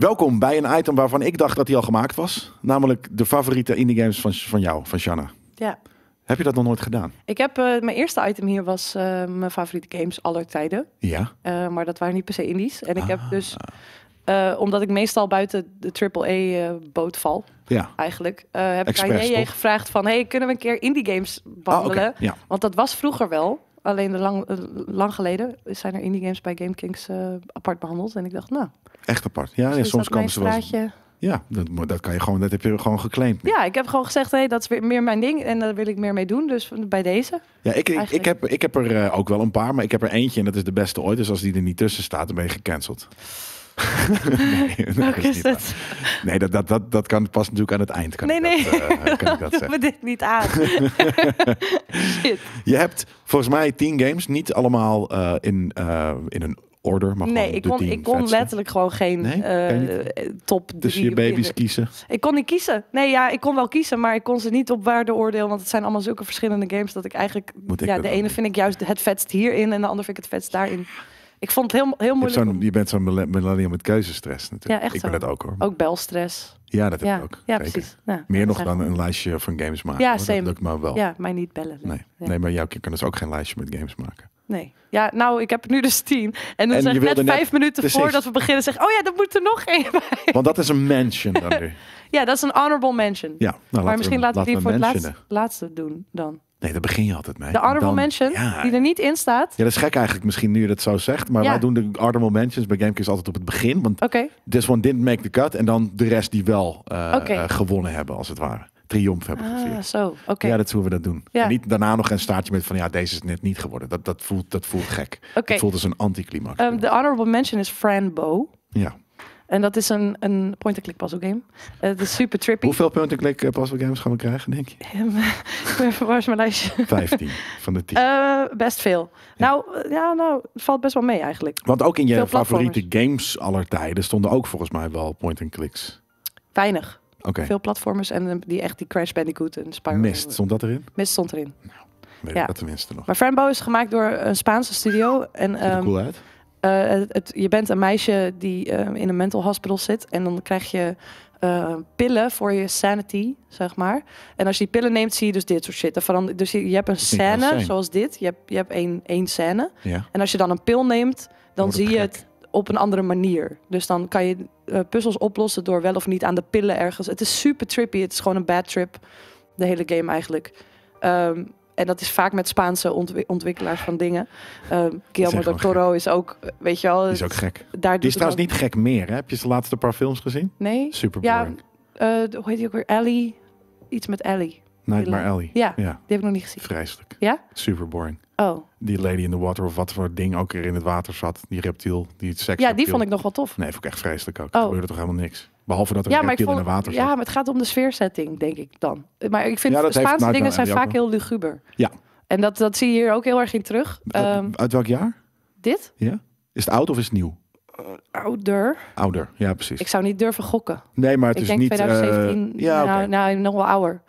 Welkom bij een item waarvan ik dacht dat hij al gemaakt was. Namelijk de favoriete indie games van, van jou, van Shanna. Ja. Heb je dat nog nooit gedaan? Ik heb, eh, mijn eerste item hier was eh, mijn favoriete games aller tijden. Ja. Eh, maar dat waren niet per se indies. En ik heb ah. dus, omdat ik meestal buiten de AAA-boot val, ja. eigenlijk, heb ik aan JJ gevraagd van, hey, kunnen we een keer indie games oh, wandelen? ja. Want dat was vroeger wel. Alleen lang, eh, lang geleden zijn er indie games bij GameKings eh, apart behandeld. En ik dacht, nou... Echt apart. Ja, ja soms komen ze wel... Ja, dat, dat, kan je gewoon, dat heb je gewoon geclaimd. Ja, ik heb gewoon gezegd, hé, dat is weer meer mijn ding en daar wil ik meer mee doen. Dus bij deze. Ja, ik, ik, heb, ik heb er eh, ook wel een paar, maar ik heb er eentje en dat is de beste ooit. Dus als die er niet tussen staat, dan ben je gecanceld nee, dat Nee, dat, dat, dat, dat kan pas natuurlijk aan het eind. Kan nee, ik nee, eh, kan ik dat zeggen. we dit niet aan. Shit. Je hebt volgens mij tien games, niet allemaal eh, in, eh, in een order. nee, ik kon, ik kon letterlijk gewoon geen nee, top Tussen je baby's kiezen? Ik kon niet kiezen. Nee, ja, ik kon wel kiezen, maar ik kon ze niet op waarde oordeel, Want het zijn allemaal zulke verschillende games dat ik eigenlijk... ja, de ene vind ik juist het vetst hierin en de ander vind ik het vetst daarin. Ik vond het heel, heel moeilijk. Je, je bent zo'n millennium met keuzestress natuurlijk. ik ben dat ook hoor. Ook belstress. Ja, dat heb ik ook. Ja, precies. Nou, Meer nog dan een lijstje van games maken. Ja, dat lukt me wel. Ja, mij niet bellen. Nee, nee. maar jouw keer kan dus ook geen lijstje met games maken. Nee. Ja, nou, ik heb nu dus tien. En dan zeg net vijf minuten voordat we beginnen zeg oh ja, dat moet er nog één bij. Want dat is een mention dan nu. ja, dat is een honorable mention. Ja, nou, maar misschien we, laten we die voor het laatste doen dan. Nee, daar begin je altijd mee. De honorable dan, mention, die er niet in staat. Ja, dat is gek eigenlijk misschien nu je dat zo zegt. Maar ja. wij doen de honorable mentions bij GameKings altijd op het begin. Want okay. this one didn't make the cut. En dan de rest die wel eh, eh, gewonnen hebben, als het ware. Triomf hebben ah, gevierd. Zo, oké. Ja, dat is hoe we dat doen. Ja. niet daarna nog een staartje met van ja, deze is net niet geworden. Dat, dat, voelt, dat voelt gek. Het voelt als een anticlimax. Ehm, de honorable mention is Fran Bo. Ja. En dat is een, een point-and-click puzzle game. Eh, het is super trippy. Hoeveel point-and-click eh, puzzle games gaan we krijgen, denk je? Waar is mijn lijstje? 15 van de tien. Eh, best veel. Nou, ja, nou, nou valt best wel mee eigenlijk. Want ook in je favoriete games aller tijden stonden ook volgens mij wel point-and-clicks. Weinig. Okay. Veel platformers en die echt die Crash Bandicoot en Spyro. Mist, stond dat erin? Mist stond erin. Nou, weet ja. dat tenminste nog. Maar Frambo is gemaakt door een Spaanse studio. En, um, cool uit. Eh, het, je bent een meisje die eh, in een mental hospital zit. En dan krijg je eh, pillen voor je sanity, zeg maar. En als je die pillen neemt, zie je dus dit soort shit. dus je, hebt een scène zoals dit. Je hebt, je hebt één, één scène. En als je dan een pil neemt, dan zie je het op een andere manier. Dus dan kan je puzzels oplossen door wel of niet aan de pillen ergens. Het is super trippy. Het is gewoon een bad trip. De hele game eigenlijk. Ehm, en dat is vaak met Spaanse ontwikkelaars van dingen. Um, Guillermo del Toro is ook, weet je wel... Die is ook gek. Daar die is trouwens niet gek meer. Hè? Heb je de laatste paar films gezien? Nee. Super Ja, uh, hoe heet die ook weer? Ellie. Iets met Ellie. Nightmare Ellie. Ja, ja, die heb ik nog niet gezien. Vreselijk. Ja? Super boring. Oh. Die Lady in the Water of wat voor ding ook er in het water zat. Die reptiel, die seks. Ja, die vond ik nog wel tof. Nee, vond ik echt vreselijk ook. Oh. Er gebeurde toch helemaal niks. Behalve dat er ja, maar in het water zit. Ja, maar het gaat om de sfeerzetting, denk ik dan. Maar ik vind de Spaanse dingen zijn vaak heel luguber. Ja. En dat, dat zie je hier ook heel erg in terug. Ehm, uit welk jaar? Dit? Ja. Is het oud of is het nieuw? Eh, ouder. Ouder, ja precies. Ik zou niet durven gokken. Nee, maar het is niet... 2017, eh, ja, nou, nou, nog wel ouder.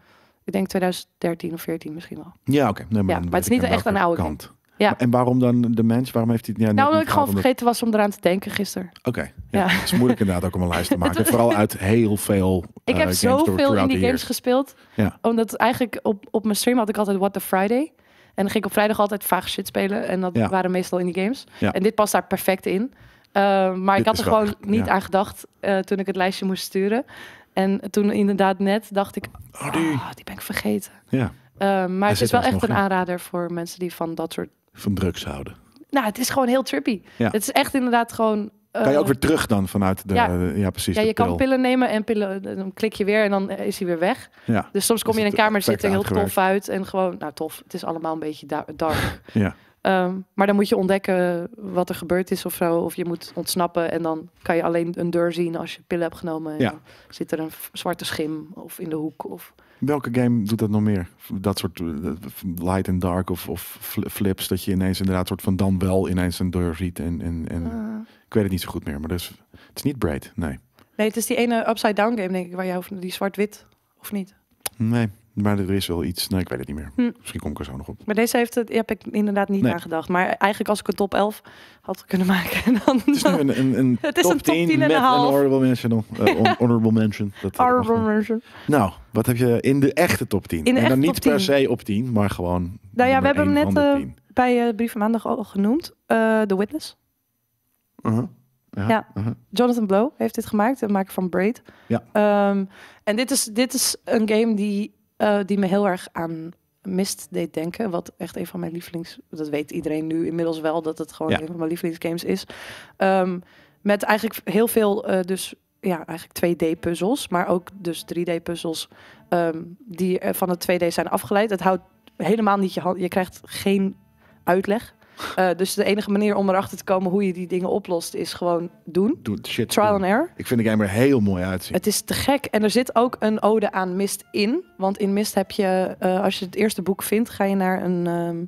Ik denk 2013 of 14 misschien wel. Ja, oké. Nee, maar, ja, maar het is niet echt een oude kant. kant. Ja. En waarom dan de mens? Waarom heeft hij het nou, omdat ik gewoon vergeten was om eraan te denken gisteren. Oké. Ja. Het is moeilijk inderdaad ook om een lijst te maken. Vooral uit heel veel. Ik eh, heb zoveel in die games gespeeld. Ja. Omdat eigenlijk op, op mijn stream had ik altijd What the Friday. En dan ging ik op vrijdag altijd vaag shit spelen. En dat waren meestal in die games. Ja. En dit past daar perfect in. Eh, maar ik had er gewoon niet aan gedacht eh, toen ik het lijstje moest sturen. En toen inderdaad net dacht ik, oh, die, ah, ben ik vergeten. Ja. maar het is wel echt een aanrader voor mensen die van dat soort van drugs houden? Nou, het is gewoon heel trippy. Het is echt inderdaad gewoon eh, kan je ook weer terug dan vanuit de. Ja, precies. Ja, je kan pillen nemen en pillen. Dan klik je weer en dan eh, is hij weer weg. Ja. Dus soms kom je in een kamer zitten, heel tof uit. En gewoon, nou tof, het is allemaal een beetje dark. ja. Ehm, maar dan moet je ontdekken wat er gebeurd is of zo. Of je moet ontsnappen en dan kan je alleen een deur zien als je pillen hebt genomen. En ja. zit er een zwarte schim of in de hoek. Of... Welke game doet dat nog meer? Dat soort eh, light and dark of, of, flips. Dat je ineens inderdaad soort van dan wel ineens een deur ziet. En, en, en... Ah. Ik weet het niet zo goed meer, maar dus, het is niet Braid, nee. Nee, het is die ene upside-down game, denk ik, waar je over die zwart-wit, of niet? Nee, maar er is wel iets. Nee, nou, ik weet het niet meer. Hm. Misschien kom ik er zo nog op. Maar deze heeft het, heb ik inderdaad niet aan gedacht. Maar eigenlijk als ik een top 11 had kunnen maken. Dan, het is nu een, het is top, een 10, 10 met een honorable mention. Uh, honorable mention. Dat honorable mention. Nou, wat heb je in de echte top 10? In en nou, dan nou, niet per se op 10, maar gewoon. Nou ja, we hebben hem net eh, bij uh, eh, Brief Maandag al genoemd. The Witness. Uh-huh. Ja, ja. Uh-huh. Jonathan Blow heeft dit gemaakt, de maker van Braid. Ja. Ehm, en dit is, dit is een game die eh, die me heel erg aan Mist deed denken. Wat echt een van mijn lievelings... Dat weet iedereen nu inmiddels wel, dat het gewoon een van mijn lievelingsgames is. Ehm, met eigenlijk heel veel, eh, dus ja, eigenlijk 2D-puzzels. Maar ook dus 3D-puzzels um, ehm, die eh, van het 2D zijn afgeleid. Het houdt helemaal niet je hand... Je krijgt geen uitleg eh, dus de enige manier om erachter te komen hoe je die dingen oplost, is gewoon doen. Doe, shit, Trial and error. Ik vind de game er heel mooi uitzien. Het is te gek. En er zit ook een ode aan mist in. Want in mist heb je, eh, als je het eerste boek vindt, ga je naar een, ehm,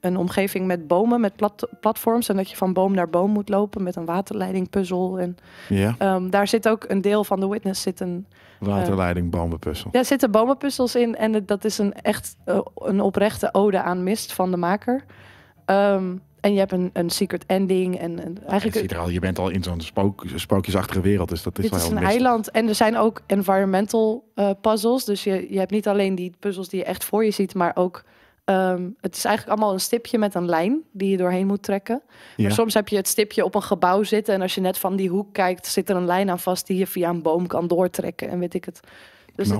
een omgeving met bomen, met platforms. En dat je van boom naar boom moet lopen met een waterleidingpuzzel. En ja. Ehm, daar zit ook een deel van The Witness zit een... Ehm, Waterleiding, bomenpuzzel. Ja, zitten bomenpuzzels in. En dat is een echt eh, een oprechte ode aan mist van de maker. Ehm, en je hebt een, een secret ending. En, eigenlijk, al, je bent al in zo'n spook, spookjesachtige wereld. Dus dat is dit wel is een eiland. En er zijn ook environmental uh, eh, puzzels. Dus je, je hebt niet alleen die puzzels die je echt voor je ziet, maar ook. Ehm, het is eigenlijk allemaal een stipje met een lijn die je doorheen moet trekken. Maar soms heb je het stipje op een gebouw zitten. En als je net van die hoek kijkt, zit er een lijn aan vast die je via een boom kan doortrekken. En weet ik het. Dus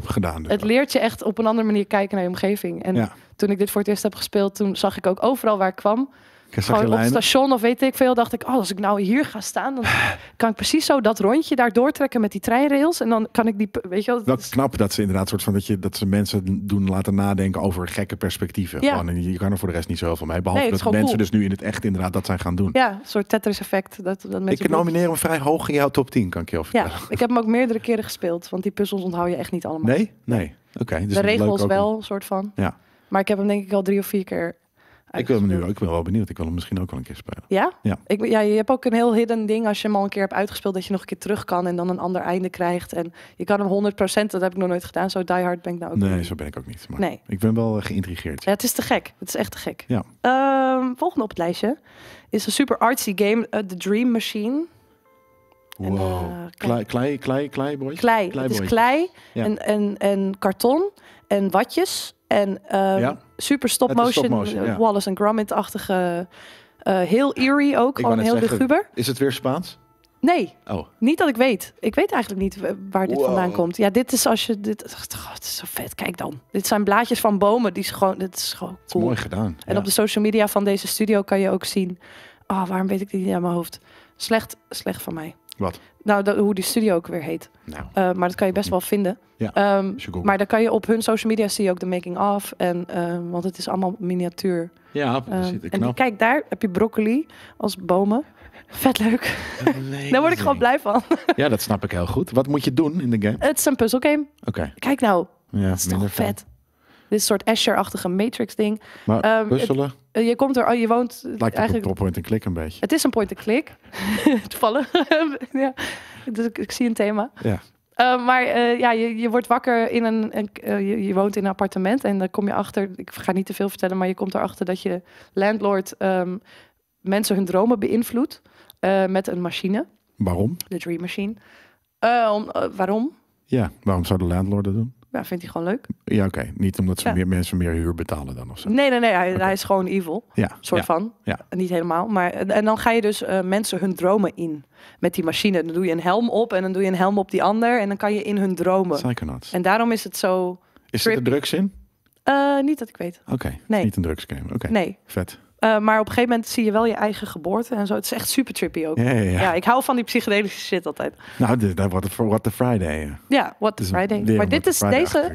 het, leert je echt op een andere manier kijken naar je omgeving. En toen ik dit voor het eerst heb gespeeld, toen zag ik ook overal waar ik kwam gewoon op het station of weet ik veel. Dacht ik, oh, als ik nou hier ga staan, dan kan ik precies zo dat rondje daar doortrekken met die treinrails. En dan kan ik die, weet je wel. Dat is knap dat ze inderdaad soort van dat, je, dat ze mensen doen laten nadenken over gekke perspectieven. Ja. Gewoon, je kan er voor de rest niet zoveel mee. Behalve dat mensen dus nu in het echt inderdaad dat zijn gaan doen. Ja, een soort Tetris effect. Dat, dat mensen ik nomineer hem vrij hoog in jouw top 10, kan ik je al vertellen. Ja, ik heb hem ook meerdere keren gespeeld, want die puzzels onthoud je echt niet allemaal. Nee? Nee. Oké. Okay, dus de regels wel, soort van. Ja. Maar ik heb hem denk ik al drie of vier keer ik wil nu ook wel benieuwd. Ik wil hem misschien ook wel een keer spelen. Ja? Ja. Ik, ja, je hebt ook een heel hidden ding als je hem al een keer hebt uitgespeeld, dat je nog een keer terug kan en dan een ander einde krijgt. En je kan hem 100%, dat heb ik nog nooit gedaan. Zo die hard ben ik nou ook Nee, zo ben ik ook niet. Maar nee. ik ben wel eh, geïntrigeerd. Ja, het is te gek. Het is echt te gek. Ja. Ehm, volgende op het lijstje is een super artsy game, uh, The Dream Machine. Wow. Eh, klei, klei, klei, klei, boy. Klei. klei het is klei en, en, en karton en watjes. En ehm, super stop-motion, Wallace en Gromit-achtige... Eh, heel eerie ook, ik gewoon heel luguber. Is het weer Spaans? Nee, oh. niet dat ik weet. Ik weet eigenlijk niet waar dit vandaan komt. Ja, dit is als je dit. God, het is zo vet. Kijk dan. Dit zijn blaadjes van bomen. Die is gewoon. Dit is gewoon cool. mooi gedaan. En op de social media van deze studio kan je ook zien. oh, waarom weet ik dit niet aan mijn hoofd? Slecht, slecht van mij. Wat? Nou, dat, hoe die studio ook weer heet. Nou. Eh, maar dat kan je best wel vinden. Ehm, maar dan kan je op hun social media zie je ook de making of. En, ehm, want het is allemaal miniatuur. Ja, precies. Ehm, uh, en kijk, daar heb je broccoli als bomen. Vet leuk. daar word ik gewoon blij van. ja, dat snap ik heel goed. Wat moet je doen in de game? Het is een puzzelgame. Oké. Kijk nou. Ja, dat is toch vet. Dit soort Azure-achtige matrix-ding. Maar ehm, puzzelen? Eh, je komt er, oh, je woont... Lijkt eigenlijk op point-and-click een beetje. Het is een point-and-click. Toevallig. ja. Dus ik, zie een thema. Ja. Eh, maar eh, ja, je, je wordt wakker in een. een je, woont in een appartement en dan kom je achter. Ik ga niet te veel vertellen, maar je komt erachter dat je landlord ehm, mensen hun dromen beïnvloedt met een machine. Waarom? De Dream Machine. Om, waarom? Ja, waarom zou de landlord dat doen? ja, vindt hij gewoon leuk. Ja, oké. Niet omdat ze meer, mensen meer huur betalen dan of zo. Nee, nee, nee. Hij, hij is gewoon evil. Ja. Soort van. Ja. Niet helemaal. Maar, en dan ga je dus eh, mensen hun dromen in. Met die machine. Dan doe je een helm op en dan doe je een helm op die ander. En dan kan je in hun dromen. Psychonauts. En daarom is het zo... Is er drugs in? Uh, eh, niet dat ik weet. Oké. Nee. Niet een drugsgame. Oké. Nee. Vet. Eh, maar op een gegeven moment zie je wel je eigen geboorte en zo. Het is echt super trippy ook. Ja, ik hou van die psychedelische shit altijd. Nou, dat wordt What the Friday. Eh. Ja, What the Friday. Maar dit is deze.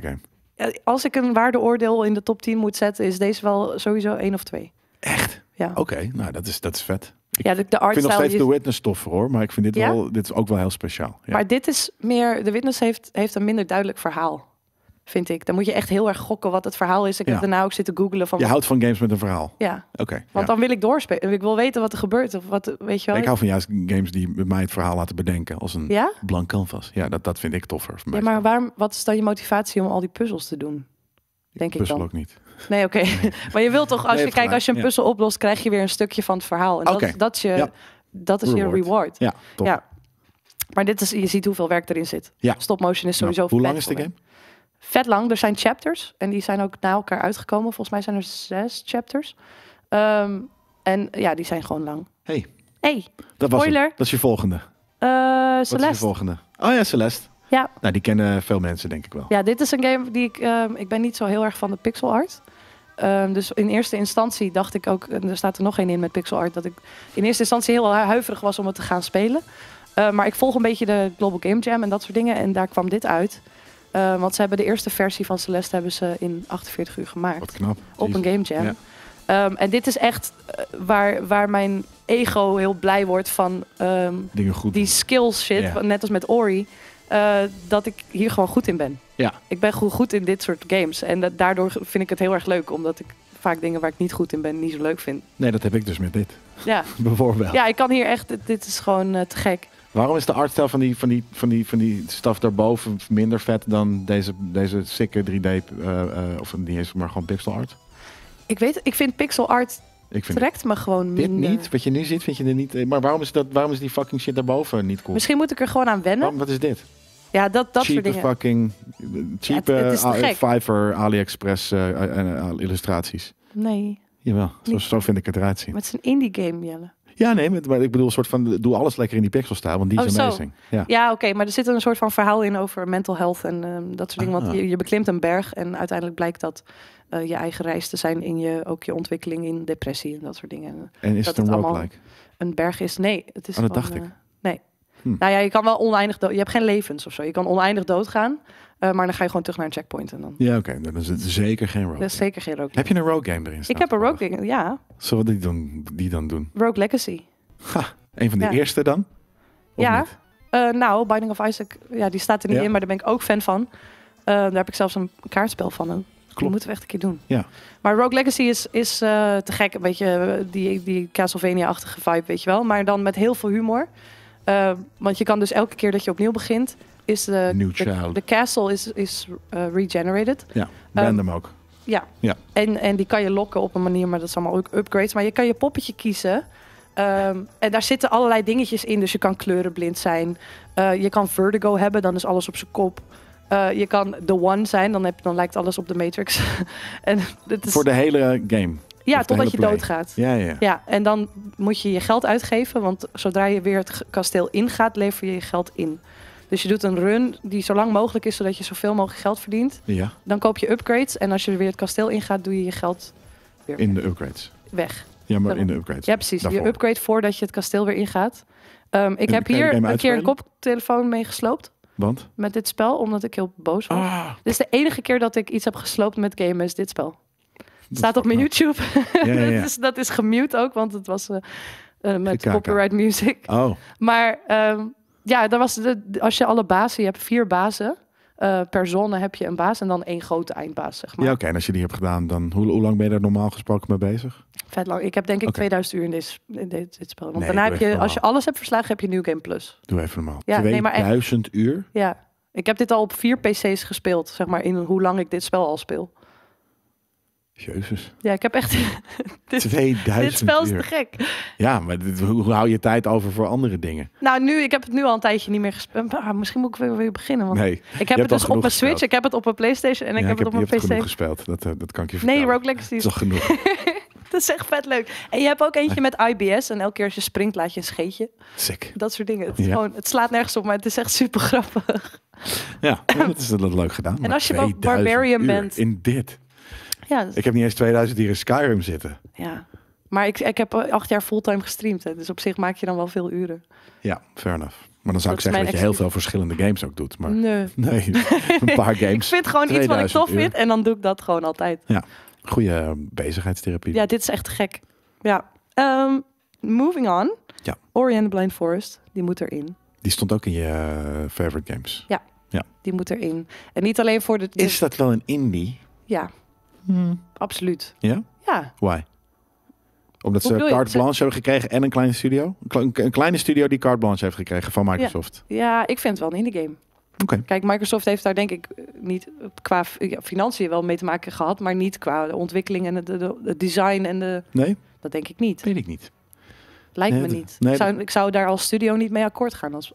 Eh, als ik een waardeoordeel in de top 10 moet zetten, is deze wel sowieso één of twee. Echt? Ja. Oké, nou dat is, dat is vet. Ik ja, de, vind nog steeds de Witness toffer hoor, maar ik vind dit, wel, dit is ook wel heel speciaal. Maar dit is meer, de Witness heeft, heeft een minder duidelijk verhaal vind ik. Dan moet je echt heel erg gokken wat het verhaal is. Ik heb daarna ook zitten googelen van... Je houdt van games met een verhaal? Ja. Oké. Want dan wil ik doorspelen. Ik wil weten wat er gebeurt. Of wat, weet je wel? Ik hou van juist games die mij het verhaal laten bedenken. Als een blank canvas. Ja, dat, dat vind ik toffer. Ja, maar waarom, wat is dan je motivatie om al die puzzels te doen? Denk ik, ook niet. Nee, oké. maar je wilt toch, als je, kijkt, als je een puzzel oplost, krijg je weer een stukje van het verhaal. En dat, dat, is je, dat is reward. je reward. Ja, Ja. Maar dit is, je ziet hoeveel werk erin zit. Ja. Stop motion is sowieso Hoe lang is de game? vet lang. Er zijn chapters en die zijn ook na elkaar uitgekomen. Volgens mij zijn er zes chapters. Ehm, en ja, die zijn gewoon lang. Hey. Hey. Dat Spoiler. Dat is je volgende. Uh, Wat is je volgende? Oh ja, Celeste. Ja. Nou, die kennen veel mensen denk ik wel. Ja, dit is een game die ik... Ehm, ik ben niet zo heel erg van de pixel art. Um, dus in eerste instantie dacht ik ook... En er staat er nog één in met pixel art. Dat ik in eerste instantie heel huiverig was om het te gaan spelen. Eh, maar ik volg een beetje de Global Game Jam en dat soort dingen. En daar kwam dit uit. Eh, want ze hebben de eerste versie van Celeste hebben ze in 48 uur gemaakt. Wat knap. Op een game jam. Ja. Ehm, en dit is echt eh, waar, waar mijn ego heel blij wordt van ehm, die skills shit, net als met Ori. Eh, dat ik hier gewoon goed in ben. Ja. Ik ben goed, goed in dit soort games. En daardoor vind ik het heel erg leuk, omdat ik vaak dingen waar ik niet goed in ben niet zo leuk vind. Nee, dat heb ik dus met dit. Ja. Bijvoorbeeld. Ja, ik kan hier echt, dit is gewoon te gek. Waarom is de artstijl van die, van die, van die, van die staf daarboven minder vet dan deze, deze sikke 3D, uh, eh, eh, of niet eens, maar gewoon pixel art? Ik weet, ik vind pixel art ik vind trekt me gewoon dit minder. niet. Wat je nu ziet, vind je er niet. Eh, maar waarom is, dat, waarom is die fucking shit daarboven niet cool? Misschien moet ik er gewoon aan wennen. wat is dit? Ja, dat, dat cheap soort dingen. fucking cheap ja, Fiverr, AliExpress illustraties. Nee. Jawel, zo, vind ik het eruit zien. Maar het indie game, Jelle. Ja, nee, maar ik bedoel, een soort van doe alles lekker in die pixel staan, want die oh, is oh, amazing. Ja, ja oké, maar er zit een soort van verhaal in over mental health en ehm, dat soort dingen. Ah, want je, je beklimt een berg en uiteindelijk blijkt dat eh, je eigen reis te zijn in je, ook je ontwikkeling in depressie en dat soort dingen. En is het een roguelike? Een berg is, nee. Het is oh, dat dacht ik. Eh, nee, Hm. Nou ja, je kan wel oneindig dood. Je hebt geen levens of zo. Je kan oneindig doodgaan. Eh, maar dan ga je gewoon terug naar een checkpoint. En dan... Ja, oké. Dan is het zeker geen rogue. Dat is zeker geen rogue. Heb je een rogue game erin? Ik heb een rogue game, ja. Zullen we die dan, die dan doen? Rogue Legacy. Ha, een van de eerste dan? Of ja. Eh, nou, Binding of Isaac, ja, die staat er niet in, maar daar ben ik ook fan van. Eh, daar heb ik zelfs een kaartspel van. Klopt. Dat moeten we echt een keer doen. Ja. Maar Rogue Legacy is, is te gek. Een beetje die, die Castlevania-achtige vibe, weet je wel. Maar dan met heel veel humor. Ehm, want je kan dus elke keer dat je opnieuw begint, is de, de, castle is, is eh, regenerated. Ja, ehm, random ook. Ja, ja. En, en die kan je lokken op een manier, maar dat is allemaal ook upgrades. Maar je kan je poppetje kiezen. Ehm, en daar zitten allerlei dingetjes in. Dus je kan kleurenblind zijn. Eh, je kan vertigo hebben, dan is alles op zijn kop. Eh, je kan The One zijn, dan, heb, dan lijkt alles op de Matrix. en is... Voor de hele game? Ja, totdat je doodgaat. Ja, ja. ja, en dan moet je je geld uitgeven, want zodra je weer het kasteel ingaat, lever je je geld in. Dus je doet een run die zo lang mogelijk is, zodat je zoveel mogelijk geld verdient. Ja. Dan koop je upgrades en als je weer het kasteel ingaat, doe je je geld weer in de upgrades. Weg. Ja, maar in de upgrades. Ja, precies. Je upgrade voordat je het kasteel weer ingaat. Ehm, ik heb hier een keer een koptelefoon mee gesloopt. Want? Met dit spel, omdat ik heel boos was. Ah. Dit is de enige keer dat ik iets heb gesloopt met gamers dit spel. Staat op mijn YouTube. Ja, ja, ja. dat, is, dat is gemute ook, want het was eh, eh, met copyright music. Oh. Maar ehm, ja, daar was de, als je alle bazen, je hebt vier bazen. Eh, per zone heb je een baas en dan één grote eindbaas, zeg maar. Ja, oké. En als je die hebt gedaan, dan hoe, hoe, lang ben je daar normaal gesproken mee bezig? Vet lang. Ik heb denk ik 2000 uur in dit, in dit, dit spel. Want daarna heb je, als je alles hebt verslagen, heb je New Game Plus. Doe even normaal. Ja, 2000 uur? Ja. Ik heb dit al op vier PC's gespeeld, zeg maar, in hoe lang ik dit spel al speel. Jezus. Ja, ik heb echt... dit, 2000 Dit spel is te gek. Ja, maar dit, hoe hou je tijd over voor andere dingen? Nou, nu, ik heb het nu al een tijdje niet meer gespeeld. Ah, misschien moet ik weer, weer beginnen. Want nee, ik heb het dus op mijn Switch, ik heb het op een Playstation en ik heb het op mijn PC. Heb gespeeld, dat, eh, dat kan ik je vertellen. Nee, Rogue Legacy. is toch genoeg. dat is echt vet leuk. En je hebt ook eentje met IBS. En elke keer als je springt, laat je een scheetje. Sick. Dat soort dingen. Het, gewoon, het slaat nergens op, maar het is echt super grappig. Ja, dat is dat leuk gedaan. En als je barbarian bent. In dit. Ja, Ik heb niet eens 2000 hier in Skyrim zitten. Ja. Maar ik, ik heb acht jaar fulltime gestreamd. Hè, dus op zich maak je dan wel veel uren. Ja, fair enough. Maar dan zou ik zeggen dat je heel veel verschillende games ook doet. Maar nee, nee een paar games. ik vind gewoon iets wat ik tof vind en dan doe ik dat gewoon altijd. Ja, goede bezigheidstherapie. Ja, dit is echt gek. Ja. Ehm, moving on. Ja. Ori Blind Forest, die moet erin. Die stond ook in je eh, favorite games. Ja. ja, die moet erin. En niet alleen voor de... Is dat wel een indie? Ja, Hmm. absoluut. Ja? Ja. Why? Omdat Hoe ze carte blanche hebben gekregen en een kleine studio? Een kleine studio die carte blanche heeft gekregen van Microsoft. Ja, ik vind het wel een de game. Okay. Kijk, Microsoft heeft daar denk ik eh, niet qua financiën wel mee te maken gehad, maar niet qua ontwikkeling en het, de, design en de. Nee. Dat denk ik niet. Weet ik niet. Lijkt me niet. Nee, ik, zou, ik, zou, daar als studio niet mee akkoord gaan als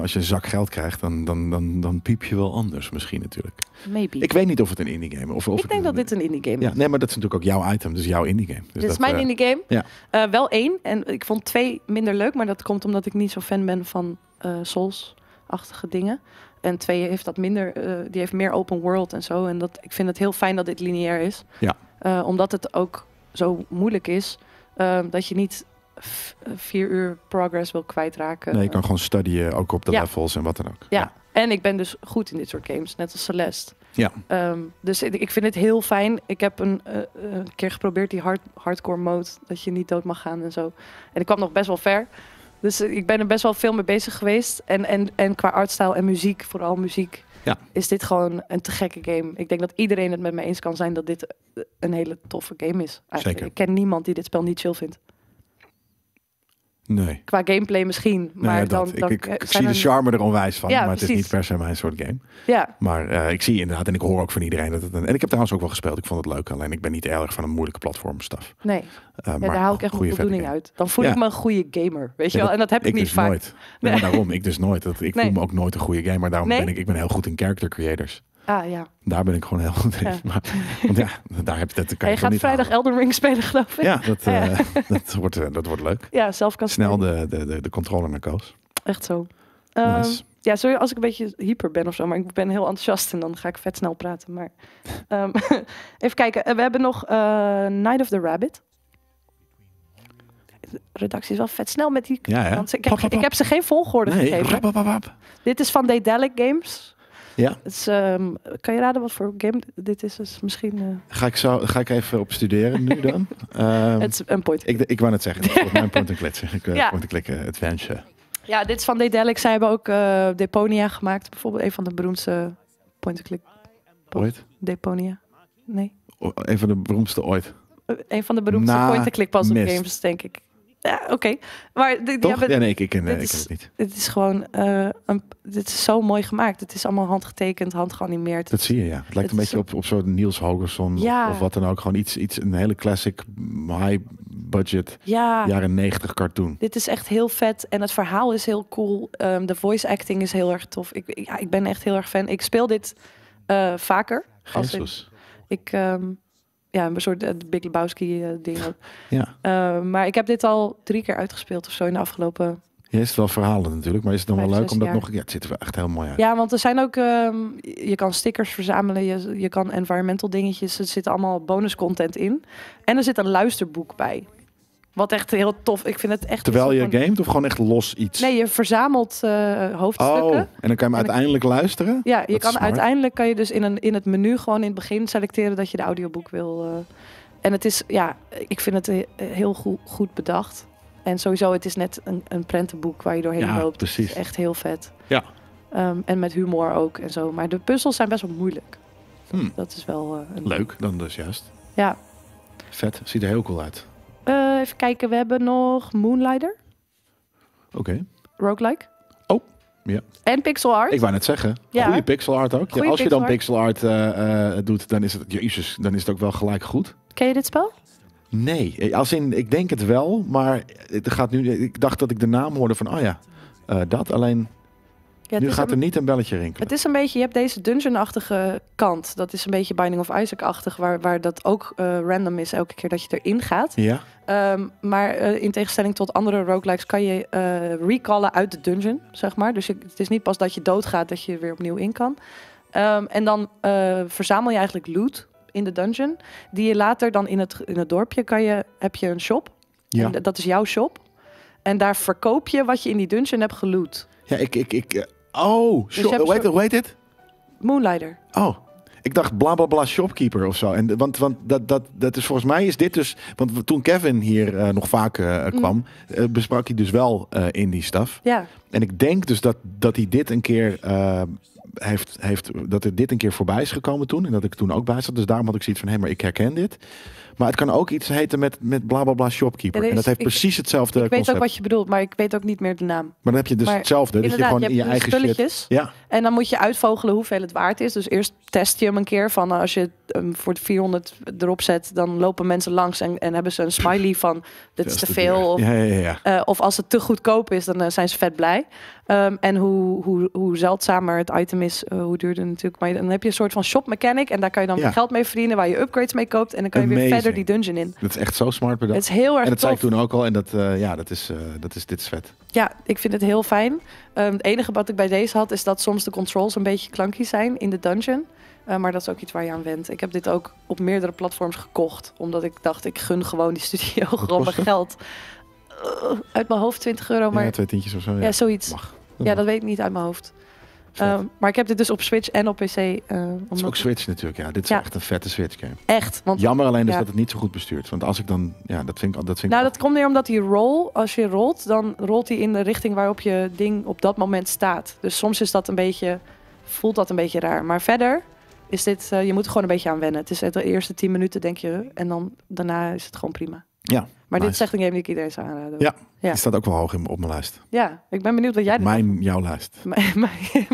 als je een zak geld krijgt, dan, dan, dan, dan piep je wel anders misschien natuurlijk. Maybe. Ik weet niet of het een indie game is. Of, of ik denk dat dit een indie game is. Ja, nee, maar dat is natuurlijk ook jouw item, dus jouw indie game. Dus dit dat, is mijn eh, indie game. Ja. Eh, wel één. En ik vond twee minder leuk, maar dat komt omdat ik niet zo fan ben van uh, Souls-achtige dingen. En twee heeft dat minder, die heeft meer open world en zo. En dat, ik vind het heel fijn dat dit lineair is. Ja. omdat het ook zo moeilijk is, dat je niet eh, vier uur progress wil kwijtraken. Nee, je kan gewoon studyen, ook op de levels en wat dan ook. Ja. ja. en ik ben dus goed in dit soort games, net als Celeste. Ja. Ehm, dus ik vind het heel fijn. Ik heb een, eh, eh, een keer geprobeerd die hard, hardcore mode, dat je niet dood mag gaan en zo. En ik kwam nog best wel ver. Dus ik ben er best wel veel mee bezig geweest. En, en, en qua artstijl en muziek, vooral muziek, ja. is dit gewoon een te gekke game. Ik denk dat iedereen het met me eens kan zijn dat dit een hele toffe game is. Eigenlijk. Zeker. Ik ken niemand die dit spel niet chill vindt. Nee. Qua gameplay misschien. Maar dan, dan, ik, eh, zie de charme er onwijs van. maar het is niet per se mijn soort game. Ja. Maar eh, ik zie inderdaad en ik hoor ook van iedereen dat het een, En ik heb trouwens ook wel gespeeld. Ik vond het leuk. Alleen ik ben niet erg van een moeilijke platformstaf. Nee. Eh, maar daar haal ik echt goede voldoening uit. Dan voel ik me een goede gamer. Weet je wel? En dat heb ik, niet dus vaak. Nee. daarom. Ik dus nooit. Dat, ik voel me ook nooit een goede gamer. Daarom ben ik, ik ben heel goed in character creators. Ah, ja. Daar ben ik gewoon heel goed in. Maar, want ja, daar heb je dat. Kan je gaat vrijdag halen. Elden Ring spelen, geloof ik. Ja, dat, eh, dat, wordt, eh, dat wordt leuk. Ja, zelf kan Snel de, de, de, controller naar Koos. Echt zo. Ehm, ja, sorry als ik een beetje hyper ben of zo, maar ik ben heel enthousiast en dan ga ik vet snel praten. Maar ehm, even kijken, eh, we hebben nog Night of the Rabbit. redactie is wel vet snel met die. Ja, ja. Ik, heb, ik, heb, ze geen volgorde gegeven. Dit is van Daedalic Games. Ja. Dus, ehm, kan je raden wat voor game dit is? Dus misschien, eh, ga, ik zo, ga ik even op studeren nu dan? Ehm, het is een point. Ik, ik wou net zeggen, een point and click. Ik, eh, ja. Point and click adventure. Ja, dit is van Dedelic. Zij hebben ook eh, Deponia gemaakt. Bijvoorbeeld een van de beroemdste point and click. Ooit? Deponia. Nee. een van de beroemdste ooit. een van de beroemdste point and click puzzle games, denk ik ja, oké. Maar Ja, nee, ik, ken, ik is, ken het niet. Dit is gewoon, uh, een, dit is zo mooi gemaakt. Het is allemaal handgetekend, handgeanimeerd. Dat zie je, ja. Het lijkt een beetje op, op zo'n Niels Hogerson ja. of wat dan ook. Gewoon iets, iets een hele classic, high budget, ja. jaren negentig cartoon. Dit is echt heel vet en het verhaal is heel cool. Ehm, de voice acting is heel erg tof. Ik, ja, ik ben echt heel erg fan. Ik speel dit eh, vaker. Anders. Als ik, ehm, ja, een soort eh, Big Lebowski eh, dingen, Ja. Eh, maar ik heb dit al drie keer uitgespeeld of zo in de afgelopen... Ja, is wel verhalen natuurlijk, maar is het dan wel leuk om dat nog... Ja, het ziet er echt heel mooi uit. Ja, want er zijn ook... Ehm, je kan stickers verzamelen, je, je kan environmental dingetjes. Er zit allemaal bonus content in. En er zit een luisterboek bij. Wat echt heel tof. Ik vind het echt. Terwijl je gewoon... gamet of gewoon echt los iets? Nee, je verzamelt eh, hoofdstukken. Oh, en dan kan je hem uiteindelijk luisteren. Ja, je kan uiteindelijk kan je dus in, een, in het menu gewoon in het begin selecteren dat je de audioboek wil. Eh. en het is, ja, ik vind het eh, heel goed, goed bedacht. En sowieso, het is net een, een prentenboek waar je doorheen ja, loopt. Precies. echt heel vet. Ja. Ehm, en met humor ook en zo. Maar de puzzels zijn best wel moeilijk. Hmm. Dat is wel. Leuk, dan dus juist. Ja. Vet, ziet er heel cool uit. Eh, even kijken, we hebben nog Moonlighter. Oké. Roguelike. Oh, ja. En pixel art. Ik wou net zeggen. Ja. Goede pixel art ook. als je dan pixel art eh, eh, doet, dan is, het, jezus, dan is het ook wel gelijk goed. Ken je dit spel? Nee, als in, ik denk het wel, maar het gaat nu, ik dacht dat ik de naam hoorde van, oh ja, dat alleen nu gaat er niet een belletje rinkelen. Het is een beetje, je hebt deze dungeon-achtige kant. Dat is een beetje Binding of Isaac-achtig, waar, waar dat ook eh, random is elke keer dat je erin gaat. Ja. Ehm, maar eh, in tegenstelling tot andere roguelikes kan je eh, recallen uit de dungeon, zeg maar. Dus het is niet pas dat je doodgaat dat je weer opnieuw in kan. Ehm, en dan verzamel je eigenlijk loot in de dungeon. Die je later dan in het, in het dorpje kan je, heb je een shop. Ja. En dat is jouw shop. En daar verkoop je wat je in die dungeon hebt geloot. Ja, ik, ik, ik Oh, dus shop, hoe, heet, Moonlighter. Oh, ik dacht bla bla bla shopkeeper of zo. En, want want dat, dat, dat is volgens mij is dit dus. Want toen Kevin hier eh, nog vaak eh, eh, mm. kwam, besprak hij dus wel in die staf. Ja. En ik denk dus dat, dat hij dit een keer heeft, heeft. Dat er dit een keer voorbij is gekomen toen. En dat ik toen ook bij zat. Dus daarom had ik zoiets van: hé, hey, maar ik herken dit. Maar het kan ook iets heten met, met bla bla bla shopkeeper. en dat heeft precies hetzelfde. Ik weet ook wat je bedoelt, maar ik weet ook niet meer de naam. Maar dan heb je dus hetzelfde. Dat dus je gewoon in je eigen dus spulletjes. Ja. En dan moet je uitvogelen hoeveel het waard is. Dus eerst test je hem een keer van eh, als je hem voor 400 erop zet, dan lopen mensen langs en, en hebben ze een smiley van dit is te veel. Of, eh, of, als het te goedkoop is, dan eh, zijn ze vet blij. Ehm, en hoe, hoe, hoe zeldzamer het item is, hoe duurder natuurlijk. Maar dan heb je een soort van shop mechanic en daar kan je dan geld mee verdienen waar je upgrades mee koopt en dan kan je weer vet verder die dungeon in. Dat is echt zo smart bedacht. Het is heel erg En dat zei ik toen ook al. En dat, eh, ja, dat is, eh, dat is, dit is vet. Ja, ik vind het heel fijn. Ehm, het enige wat ik bij deze had, is dat soms de controls een beetje clunky zijn in de dungeon. Eh, maar dat is ook iets waar je aan went. Ik heb dit ook op meerdere platforms gekocht. Omdat ik dacht, ik gun gewoon die studio gewoon geld. uit mijn hoofd 20 euro. Maar... Ja, twee tientjes of zo. Ja, ja zoiets. ja, dat weet ik niet uit mijn hoofd. Ehm, maar ik heb dit dus op Switch en op PC. Uh, eh, het is ook Switch natuurlijk, ja. Dit is echt een vette Switch game. Echt. Want, Jammer alleen dus dat het niet zo goed bestuurt. Want als ik dan, ja, dat vind ik... Dat vind nou, dat komt neer omdat die roll, als je rolt, dan rolt hij in de richting waarop je ding op dat moment staat. Dus soms is dat een beetje, voelt dat een beetje raar. Maar verder is dit, eh, je moet er gewoon een beetje aan wennen. Het is de eerste tien minuten, denk je. En dan daarna is het gewoon prima. Ja. Maar dit is echt een game die ik iedereen zou aanraden. Ja, ja. Die staat ook wel hoog op mijn lijst. Ja, ik ben benieuwd wat jij... Mijn, jouw lijst.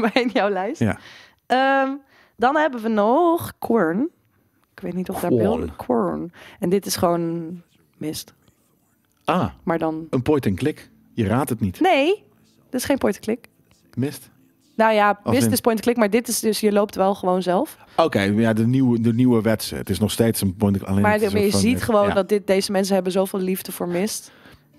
mijn, jouw lijst. Ja. Ehm, dan hebben we nog Korn. Ik weet niet of daar beeld... Korn. En dit is gewoon mist. Ah, maar dan... een point-and-click. Je raadt het niet. Nee, dit is geen point-and-click. Mist? Nou ja, mist is point-and-click, maar dit is dus... Je loopt wel gewoon zelf. Oké, ja, de nieuwe, de nieuwe wetse. Het is nog steeds een point-and-click. Maar, je ziet eh, gewoon dat dit, deze mensen hebben zoveel liefde voor mist...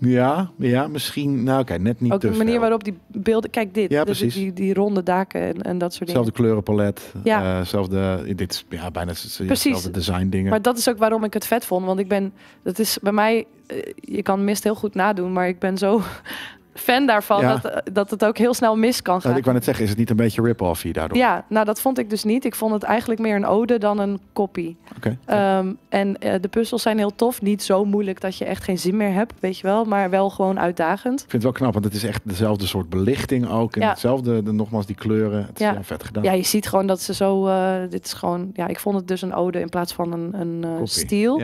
Ja, ja, misschien. Nou, kijk, net niet. Ook de manier waarop die beelden. Kijk, dit. Ja, dus precies. Die, die ronde daken en, en dat soort dingen. Zelfde kleurenpalet. Ja. Uh, zelfde. Dit is ja, bijna hetzelfde design dingen. Maar dat is ook waarom ik het vet vond. Want ik ben. Dat is bij mij. Eh, je kan mist heel goed nadoen. Maar ik ben zo fan daarvan dat, eh, dat het ook heel snel mis kan nou, gaan. ik wou net zeggen, is het niet een beetje rip-off hier daardoor? Ja, nou dat vond ik dus niet. Ik vond het eigenlijk meer een ode dan een kopie. Oké. Ehm, en eh, de puzzels zijn heel tof. Niet zo moeilijk dat je echt geen zin meer hebt, weet je wel. Maar wel gewoon uitdagend. Ik vind het wel knap, want het is echt dezelfde soort belichting ook. En hetzelfde, de, nogmaals, die kleuren. Het is ja. vet gedaan. Ja, je ziet gewoon dat ze zo... Eh, dit is gewoon... Ja, ik vond het dus een ode in plaats van een, een stiel.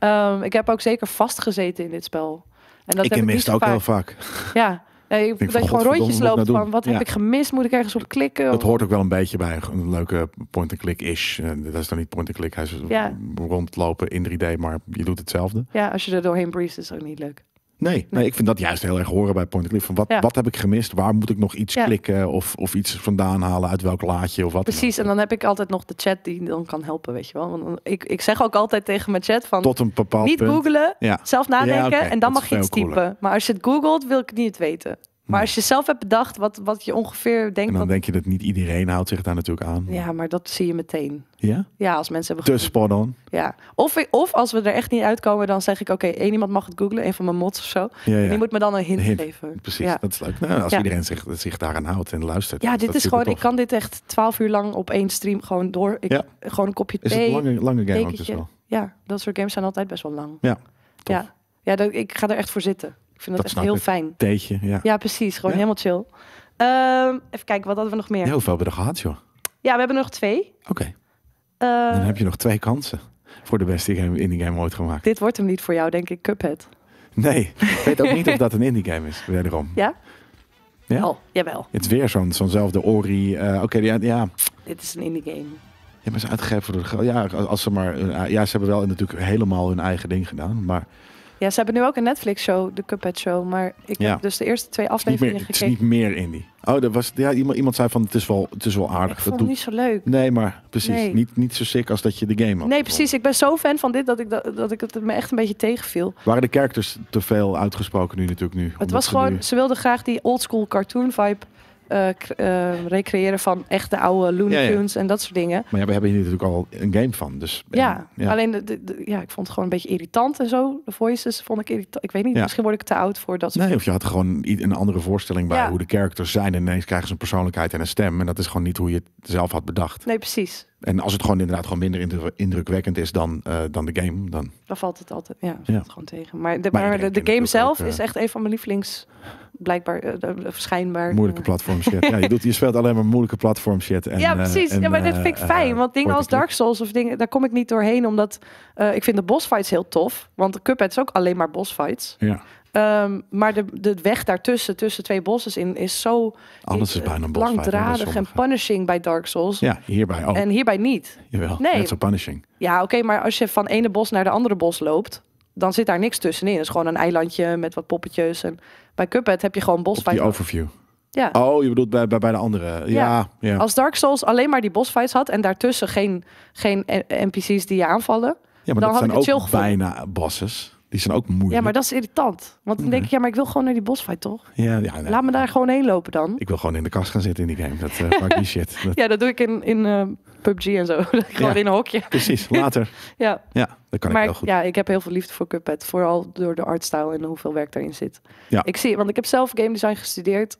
Um, ik heb ook zeker vastgezeten in dit spel. En dat ik heb ik ook vaak. heel vaak. Ja, nee, ik, dat je gewoon rondjes nou loopt van wat heb ik gemist? Moet ik ergens op klikken? Dat hoort ook wel een beetje bij een leuke point-and-click-ish. Eh, dat is dan niet point-and-click, hij is ja. rondlopen in 3D, maar je doet hetzelfde. Ja, als je er doorheen breest is ook niet leuk. Nee, nee, ik vind dat juist heel erg horen bij Point Clip. Van wat, wat heb ik gemist? Waar moet ik nog iets klikken? Of, of iets vandaan halen? Uit welk laadje of wat? Precies, en dan heb ik altijd nog de chat die dan kan helpen, weet je wel. Want ik, ik zeg ook altijd tegen mijn chat van... Tot een bepaald Niet punt. googlen, zelf nadenken en dan mag je iets typen. Maar als je het googelt, wil ik niet weten. Maar als je zelf hebt bedacht wat, wat je ongeveer denkt. En dan denk je dat niet iedereen houdt zich daar natuurlijk aan. Ja, maar dat zie je meteen. Ja? Ja, als mensen hebben. Dus spot on. Ja. Of, of als we er echt niet uitkomen, dan zeg ik: oké, één iemand mag het googlen, een van mijn mods of zo. Ja, En die moet me dan een hint, geven. Precies, dat is leuk. Nou, als iedereen zich, zich daaraan houdt en luistert. Ja, dit is, gewoon, ik kan dit echt twaalf uur lang op één stream gewoon door. Ik, Gewoon een kopje thee. Is het lange, lange game ook dus wel? Ja, dat soort games zijn altijd best wel lang. Ja. Ja, ja ik ga er echt voor zitten. Ik vind dat, echt heel fijn. Teetje, ja. Ja, precies. Gewoon helemaal chill. Ehm, even kijken, wat hadden we nog meer? Heel veel hebben we er gehad, joh. Ja, we hebben nog twee. Oké. Ehm, Dan heb je nog twee kansen voor de beste game indie game ooit gemaakt. Dit wordt hem niet voor jou, denk ik, Cuphead. Nee, ik weet ook niet of dat een indie game is, wederom. Ja? Ja? wel. jawel. Het is weer zo'n zo'nzelfde Ori. Eh, oké, ja, ja. Dit is een indie game. Ja, maar ze uitgegeven voor de Ja, als ze maar. Eh, ja, ze hebben wel natuurlijk helemaal hun eigen ding gedaan. Maar ja, ze hebben nu ook een Netflix-show, de Cuphead Show. Maar ik heb dus de eerste twee afleveringen meer, gekeken. Het is niet meer indie. Oh, dat was, ja, iemand, iemand zei van het is wel, het is wel aardig. Ik vond dat het niet zo leuk. Nee, maar precies. Niet, niet zo sick als dat je de game had. Nee, precies. Ik ben zo fan van dit dat ik, dat, dat ik het me echt een beetje tegenviel. Waren de characters te veel uitgesproken nu natuurlijk nu? Het was gewoon, ze wilden graag die oldschool cartoon vibe eh, eh, recreëren van echte oude Looney Tunes en dat soort dingen. Maar ja, we hebben hier natuurlijk al een game van. Dus, eh, ja, alleen de, ja, ik vond het gewoon een beetje irritant en zo. De voices vond ik irritant. Ik weet niet, misschien word ik te oud voor dat. nee, of je had gewoon een andere voorstelling bij hoe de characters zijn. En ineens krijgen ze een persoonlijkheid en een stem. En dat is gewoon niet hoe je het zelf had bedacht. Nee, precies. En als het gewoon inderdaad gewoon minder indrukwekkend is dan, eh, dan de game, dan... Dan valt het altijd, ja, valt gewoon tegen. Maar de, maar, de, game zelf eh, is echt een van mijn lievelings, blijkbaar, eh, schijnbaar... Moeilijke platforms. shit. ja, je, doet, je speelt alleen maar moeilijke platforms shit. En, ja, precies. ja, maar dat vind ik fijn, want dingen als Dark Souls of dingen, daar kom ik niet doorheen, omdat ik vind de bossfights heel tof. Want de Cuphead is ook alleen maar bossfights. Ja. Ehm, maar de, de weg daartussen, tussen twee bossen in, is zo Alles is eh, bijna een langdradig en punishing bij Dark Souls. Ja, hierbij ook. En hierbij niet. Jawel, nee. net zo punishing. Ja, oké, maar als je van ene bos naar de andere bos loopt, dan zit daar niks tussenin. Het is gewoon een eilandje met wat poppetjes. En bij Cuphead heb je gewoon bosfights. Die overview. Ja. Oh, je bedoelt bij, bij, de andere. Ja, ja, Als Dark Souls alleen maar die bosfights had en daartussen geen, geen NPC's die je aanvallen. Ja, maar dan dat had zijn ik het ook bijna bosses. Die zijn ook moeilijk. Ja, maar dat is irritant. Want dan denk ik, mhm. ja, maar ik wil gewoon naar die bosfight, toch? Ja, ja, Laat me daar gewoon heen lopen dan. Ik wil gewoon in de kast gaan zitten in die game. Dat uh, shit. Ja, dat doe ik in, in eh, PUBG en zo. gewoon in een hokje. Precies, later. ja. ja, dat kan ik heel goed. Ja, ik heb heel veel liefde voor Cuphead. Vooral door de artstyle en hoeveel werk daarin zit. Ja. Ik zie, want ik heb zelf game design gestudeerd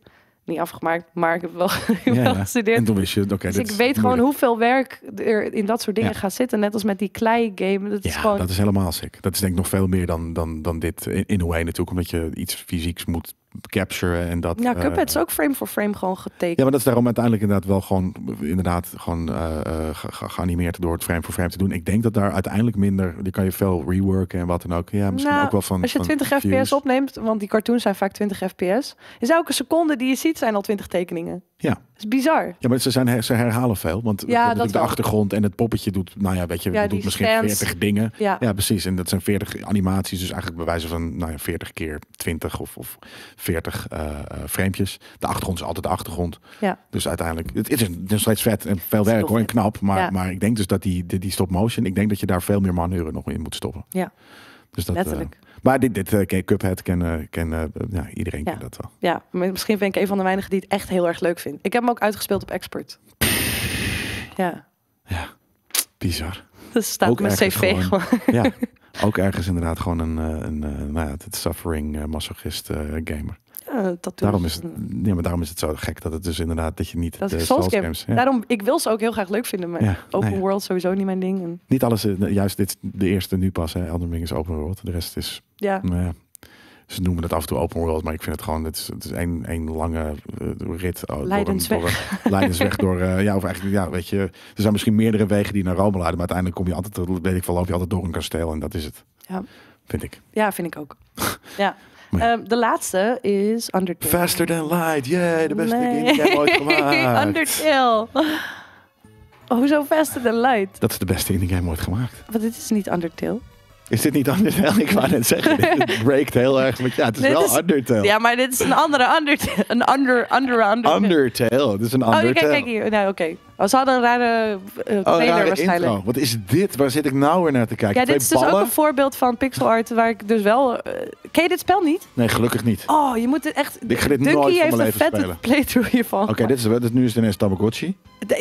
niet afgemaakt, maar ik heb wel, ja, gestudeerd. En toen wist je, oké. dus ik weet gewoon hoeveel werk er in dat soort dingen gaat zitten. Net als met die klei game. Dat is gewoon... dat is helemaal sick. Dat is denk ik nog veel meer dan, dan, dan dit in, in hoe heen natuurlijk. Omdat je iets fysieks moet capture en dat. Ja, eh, Cuphead is ook frame voor frame gewoon getekend. Ja, maar dat is daarom uiteindelijk inderdaad wel gewoon inderdaad gewoon eh, eh, geanimeerd door het frame voor frame te doen. Ik denk dat daar uiteindelijk minder, die kan je veel reworken en wat dan ook. Ja, misschien nou, ook wel van. Als je 20 fps opneemt, want die cartoons zijn vaak 20 fps, is elke seconde die je ziet zijn al 20 tekeningen. Ja. is bizar. Ja, maar ze, zijn, ze herhalen veel. Want ja, de achtergrond en het poppetje doet, nou ja, weet je, doet misschien veertig 40 dingen. Ja. precies. En dat zijn 40 animaties. Dus eigenlijk bewijzen van nou ja, 40 keer 20 of, of 40 uh, eh, eh, framepjes. De achtergrond is altijd de achtergrond. Ja. Dus uiteindelijk, het, is nog steeds vet en veel werk hoor en knap. Maar, maar ik denk dus dat die, die, die stop motion, ik denk dat je daar veel meer manuren nog in moet stoppen. Ja. Dus dat, eh, maar dit, dit eh, ken Cuphead, ken, ken, eh, ja, iedereen kent dat wel. Ja, misschien ben ik een van de weinigen die het echt heel erg leuk vindt. Ik heb hem ook uitgespeeld op expert. Ja. Ja, bizar. Dat staat ook mijn cv gewoon. Ja, ook ergens inderdaad gewoon een, eh, een, nou ja, het suffering masochist gamer. Eh, tattoos. Daarom is, het, ja, maar daarom is het zo gek dat het dus inderdaad dat je niet dat de eh, Souls Daarom, ik wil ze ook heel graag leuk vinden, maar open nou world sowieso niet mijn ding. En... Niet alles, eh, nou, juist dit de eerste nu pas, hè. Elden Ring is open world. De rest is, ja. Nou ja ze noemen het af en toe open world, maar ik vind het gewoon, het is, het is een, een lange rit. door weg. Door, leidensweg door, ja, of eigenlijk, ja, weet je, er zijn misschien meerdere wegen die naar Rome leiden, maar uiteindelijk kom je altijd, weet ik wel, loop je altijd door een kasteel en dat is het. Ja. Vind ik. Ja, vind ik ook. ja. Ehm, de laatste is Undertale. Faster Than Light. yeah, de beste nee. game die ik ooit gemaakt. Undertale. Hoezo Faster Than Light? Dat is de beste die game ooit gemaakt. Want dit is niet Undertale. Is dit niet Undertale? Ik wou net zeggen, het breakt heel erg. ja, het is wel Undertale. Ja, maar dit is een andere Undertale. Een under, under, under. Undertale, dit is een oh, Undertale. Oh, kijk, kijk hier. Nou, oké. We oh, hadden een rare uh, trailer oh, rare waarschijnlijk. Intro. Wat is dit? Waar zit ik nou weer naar te kijken? Ja, dit is dus ook een voorbeeld van pixel art waar ik dus wel... Eh, ken je dit spel niet? Nee, gelukkig niet. Oh, je moet het echt... Ik ga dit Dunky nooit heeft een vette spelen. playthrough hiervan. Oké, dit is dit, nu is het ineens Tamagotchi.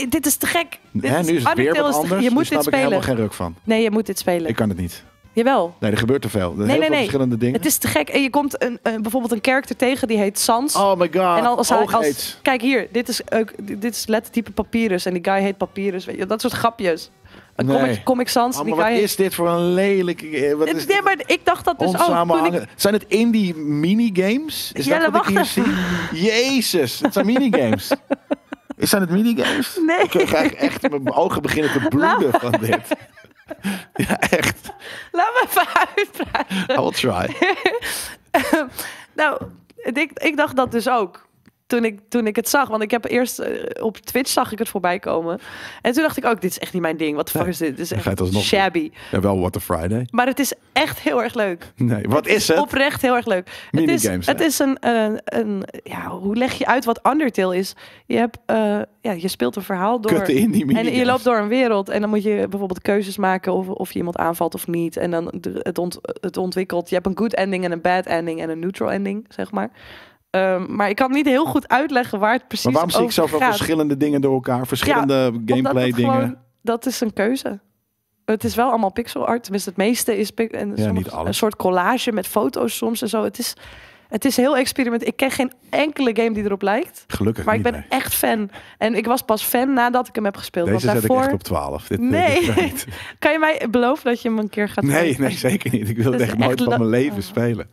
dit is te gek. Dit Hè, nu is het weer wat anders. Je moet dit spelen. Ik helemaal geen ruk van. Nee, je moet dit spelen. Ik kan het niet. Nee, er gebeurt te veel. Er nee, heel nee, nee. verschillende dingen. Het is te gek. En je komt een, een bijvoorbeeld een karakter tegen die heet Sans. Oh my god. En als hij, als, kijk hier, dit is, ook, dit is lettertype Papyrus. En die guy heet Papyrus. Weet je, dat soort grapjes. Een comic, Sans. Ah, maar wat is dit voor een lelijke... Eh, wat is nee, maar ik dacht dat dus ook. Oh, Zijn het indie minigames? Is dat wat ik hier zie? Jezus, het zijn minigames. Zijn het minigames? Nee. Ik ga echt, mijn ogen beginnen te bloeden van dit. ja, echt. Laat me even uitpraten. I will try. nou, ik, ik dacht dat dus ook toen ik, toen ik het zag. Want ik heb eerst eh, op Twitch zag ik het voorbij komen. En toen dacht ik ook, oh, dit is echt niet mijn ding. Wat de fuck is dit? Dit is echt shabby. Ja, wel What a Friday. Maar het is echt heel erg leuk. Nee, wat is het? Oprecht heel erg leuk. Minigames. Het is, het is een, een, een, ja, hoe leg je uit wat Undertale is? Je, hebt, eh, ja, je speelt een verhaal door. en je loopt door een wereld. En dan moet je bijvoorbeeld keuzes maken of, of je iemand aanvalt of niet. En dan het, ont, het ontwikkelt. Je hebt een good ending en een bad ending en een neutral ending, zeg maar. Ehm, maar ik kan niet heel goed uitleggen waar het precies over gaat. waarom zie ik zoveel verschillende dingen door elkaar? Verschillende gameplay dingen. dat is een keuze. Het is wel allemaal pixel art. Tenminste, het meeste is en een soort collage met foto's soms en zo. Het is, het is heel experiment. Ik ken geen enkele game die erop lijkt. Gelukkig Maar ik ben echt fan. En ik was pas fan nadat ik hem heb gespeeld. Deze want daarvoor... zet ik echt op 12. Dit, nee. kan je mij beloven dat je hem een keer gaat spelen? nee zeker niet. Ik wil het echt, echt nooit van mijn leven oh. spelen.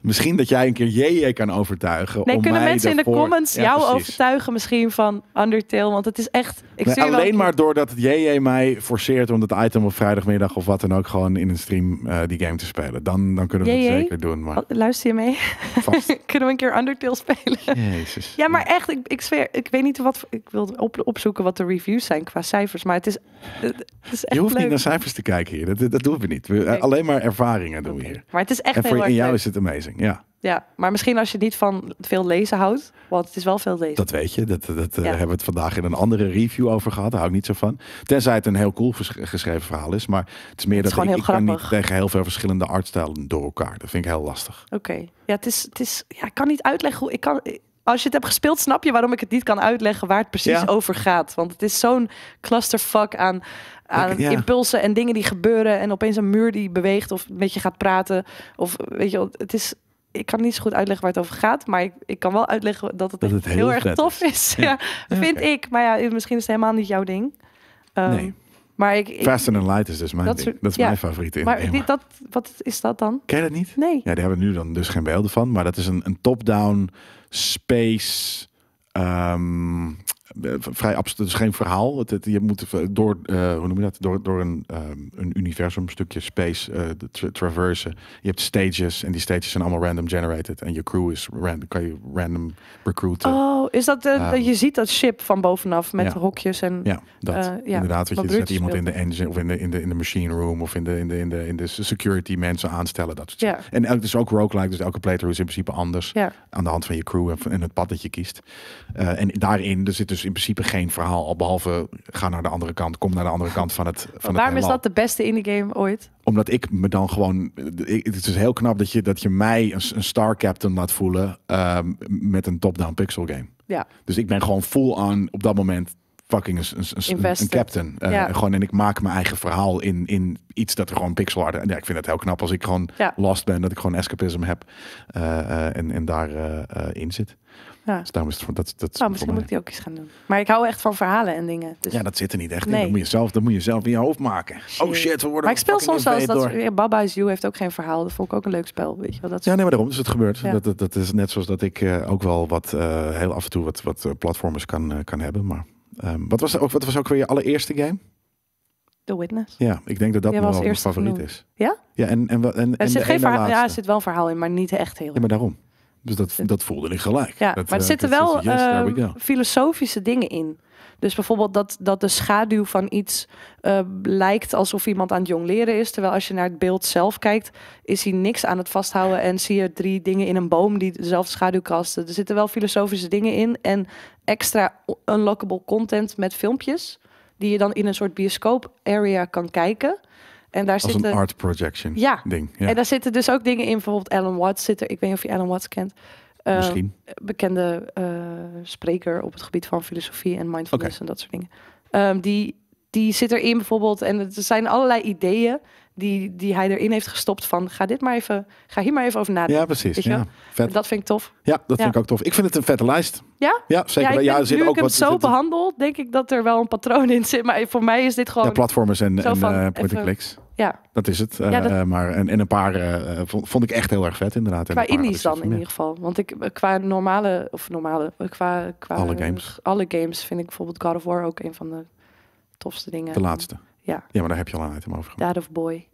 Misschien dat jij een keer JJ kan overtuigen. Nee, kunnen mensen in de comments jou overtuigen misschien van Undertale? Want het is echt... Ik nee, alleen maar doordat JJ mij forceert om dat item op vrijdagmiddag of wat dan ook gewoon in een stream eh, die game te spelen. Dan, dan kunnen we dat zeker doen. Maar... Luister je mee? kunnen we een keer Undertale spelen? Jezus. Ja, maar echt, ik, ik zweer, ik weet niet wat... Ik wil op, opzoeken wat de reviews zijn qua cijfers, maar het is, het is echt Je hoeft niet naar cijfers te kijken hier. Dat, dat doen we niet. We, Alleen maar ervaringen doen we hier. Maar het is echt en voor, in jou is het amazing ja. Ja, maar misschien als je niet van veel lezen houdt, want het is wel veel lezen. Dat weet je, dat, dat eh, hebben we het vandaag in een andere review over gehad, hou ik niet zo van. Tenzij het een heel cool geschreven verhaal is, maar het is meer dat ik, kan niet tegen heel veel verschillende artstijlen door elkaar. Dat vind ik heel lastig. Oké, ja, het is, het is, ja, ik kan niet uitleggen hoe, ik kan, als je het hebt gespeeld, snap je waarom ik het niet kan uitleggen waar het precies over gaat. Want het is zo'n clusterfuck aan, aan impulsen en dingen die gebeuren. En opeens een muur die beweegt of met je gaat praten. Of weet je, het is. Ik kan niet zo goed uitleggen waar het over gaat, maar ik, ik kan wel uitleggen dat het, heel, erg tof is. Ja. vind ik. Maar ja, misschien is het helemaal niet jouw ding. Um, nee. Maar ik, Fast and Light is dus mijn dat ding. dat is mijn favoriete. Maar, dat, wat is dat dan? Ken je dat niet? Nee. Ja, die hebben nu dan dus geen beelden van. Maar dat is een, een top-down space, um, Eh, vrij absoluut Het is geen verhaal. je moet door, eh, hoe noem je dat? Door, door een, um, een universum, een stukje space, uh, traversen. Je hebt stages en die stages zijn allemaal random generated. En je crew is random, kan je random recruiten. Oh, is dat dat ehm, je ziet dat ship van bovenaf met ja. hokjes en. Ja, dat. Ja, inderdaad. Wat je zet iemand in de engine of in de, in de, in de machine room of in de, in de, in de, in de security mensen aanstellen. Dat soort En het is ook roguelike, dus elke playthrough is in principe anders. Aan de hand van je crew en, het pad dat je kiest. en daarin, er zit dus dus in principe geen verhaal. Al behalve ga naar de andere kant, kom naar de andere kant van het. Van Waarom is dat de beste in de game ooit? Omdat ik me dan gewoon. het is heel knap dat je, dat je mij een, een Star Captain laat voelen ehm, met een top-down pixel game. Ja. Dus ik ben gewoon full on op dat moment fucking een, een, een, captain. Uh, gewoon, en ik maak mijn eigen verhaal in, in iets dat er gewoon pixel art. En ja, ik vind het heel knap als ik gewoon lost ben, dat ik gewoon escapism heb eh, eh, en, en daarin in zit. Ja. Dus daarom dat. dat nou, misschien moet ik die ook eens gaan doen. Maar ik hou echt van verhalen en dingen. Dus... Ja, dat zit er niet echt in. Dat moet, je zelf, dat moet je zelf in je hoofd maken. Oh shit, we worden. Maar ik speel soms wel eens dat. Ja, Baba is You heeft ook geen verhaal. Dat vond ik ook een leuk spel. Weet je wel. Dat ja, nee, maar daarom. is het gebeurd. Dat, dat, is net zoals dat ik eh, ook wel wat. Eh, heel af en toe wat, wat eh, platformers kan, kan hebben. Maar ehm, wat, was ook, wat was ook weer je allereerste game? The Witness. Ja, ik denk dat dat wel mijn favoriet is. Ja? Ja, en, en, en, en er, zit geen verhaal, ja, er zit wel een verhaal in, maar niet echt heel. Ja, maar daarom. Dus dat, dat voelde ik gelijk. Ja, maar er eh, zitten wel ehm, filosofische dingen in. Dus bijvoorbeeld dat, dat de schaduw van iets eh, lijkt alsof iemand aan het jong leren is. Terwijl als je naar het beeld zelf kijkt, is hij niks aan het vasthouden. En zie je drie dingen in een boom die dezelfde schaduw kasten. Er zitten wel filosofische dingen in. En extra unlockable content met filmpjes. Die je dan in een soort bioscoop area kan kijken. En daar Als een art projection ja, ding. Ja. En daar zitten dus ook dingen in. Bijvoorbeeld Alan Watts zit er. Ik weet niet of je Alan Watts kent. Eh, Misschien. Bekende eh, spreker op het gebied van filosofie en mindfulness en dat soort dingen. Ehm, die, die zit erin bijvoorbeeld. En er zijn allerlei ideeën die, die hij erin heeft gestopt van ga dit maar even, ga hier maar even over nadenken. Ja, precies. Ja, vet. Dat vind ik tof. Ja, dat vind ik ook tof. Ik vind het een vette lijst. Ja? Ja, zeker. Ja, ik ja, zit ook ik wat, zo behandeld, denk ik dat er wel een patroon in zit. Maar voor mij is dit gewoon... Ja, platformers en, en uh, Ja. Dat is het. Eh, maar, en, en een paar eh, vond ik echt heel erg vet, inderdaad. Qua indies dan, in ieder geval. Want ik, qua normale, of normale, qua... qua alle games. Alle games vind ik bijvoorbeeld God of War ook een van de tofste dingen. De laatste. Ja. ja, maar daar heb je al een item over gehad Dad of Boy.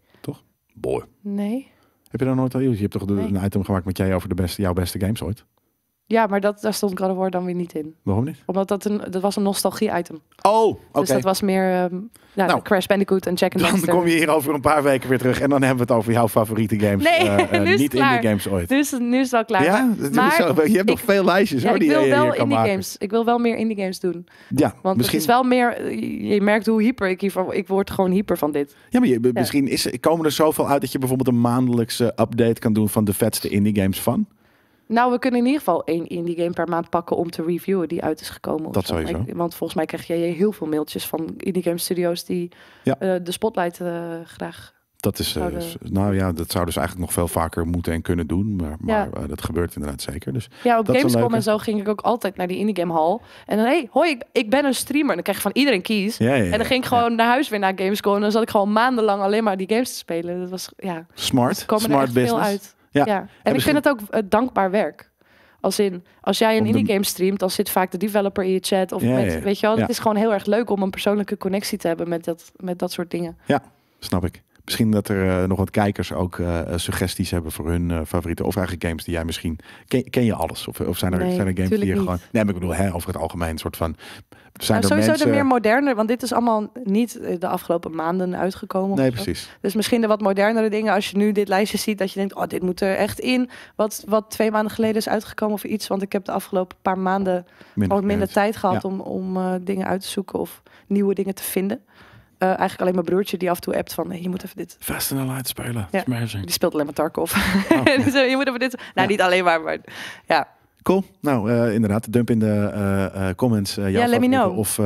Boy. Nee. Heb je daar nooit al? Je hebt toch een item gemaakt met jij over de beste, jouw beste games ooit? Ja, maar dat, daar stond God of dan weer niet in. Waarom niet? Omdat dat, een, dat was een nostalgie-item. Oh, dus oké. Dus dat was meer ehm, nou, Crash Bandicoot en Jack and Dan kom je hier over een paar weken weer terug en dan hebben we het over jouw favoriete games. Nee, eh, eh, niet klaar. indie games ooit. Nu is, nu is het al klaar. Ja, maar, je hebt nog veel lijstjes hoor, die ik wil wel indie maken. games. Ik wil wel meer indie games doen. Ja, Want misschien... het is wel meer, eh, je merkt hoe hyper ik hiervan, ik word gewoon hyper van dit. Ja, maar je, misschien is, komen er zoveel uit dat je bijvoorbeeld een maandelijkse update kan doen van de vetste indie games van. Nou, we kunnen in ieder geval één indie game per maand pakken om te reviewen die uit is gekomen. Dat zo. sowieso. Want volgens mij krijg jij heel veel mailtjes van indie game studios die eh, de spotlight eh, graag. Dat is, eh, nou ja, dat zou dus eigenlijk nog veel vaker moeten en kunnen doen. Maar, maar dat gebeurt inderdaad zeker. Dus ja, op Gamescom en zo ging ik ook altijd naar die indie game hall. En dan, hey, hoi, ik, ik ben een streamer. En dan krijg je van iedereen kies. Ja, en dan ging ik gewoon naar huis weer naar Gamescom. En dan zat ik gewoon maandenlang alleen maar die games te spelen. Dat was, ja... Smart, smart business. Veel uit. Ja. En ik vind het ook eh, dankbaar werk. Als in, als jij een indie game streamt, dan zit vaak de developer in je chat. Of ja, met, weet je wel, het is gewoon heel erg leuk om een persoonlijke connectie te hebben met dat, met dat soort dingen. Ja, snap ik misschien dat er eh, nog wat kijkers ook eh, eh, suggesties hebben voor hun favoriete of eigenlijk games die jij misschien ken, ken je alles of, of zijn er, zijn er games die je gewoon nee maar ik bedoel hè, over het algemeen soort van zijn nou, sowieso de meer moderne, want dit is allemaal niet de afgelopen maanden uitgekomen. Nee, precies. Dus misschien de wat modernere dingen. Als je nu dit lijstje ziet, dat je denkt, oh, dit moet er echt in. Wat, wat twee maanden geleden is uitgekomen of iets. Want ik heb de afgelopen paar maanden minder, minder tijd gehad om, om dingen uit te zoeken of nieuwe dingen te vinden. Eh, eigenlijk alleen mijn broertje die af en toe appt van... je moet even dit... Fast and Light spelen. Die speelt alleen maar Tarkov. Oh. je moet even dit... Nou, niet alleen maar, maar ja... Cool. Nou, eh, inderdaad. Dump in de eh, comments jouw let me know. of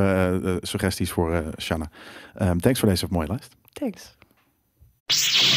suggesties voor Shanna. Ehm, thanks voor deze mooie lijst. Thanks.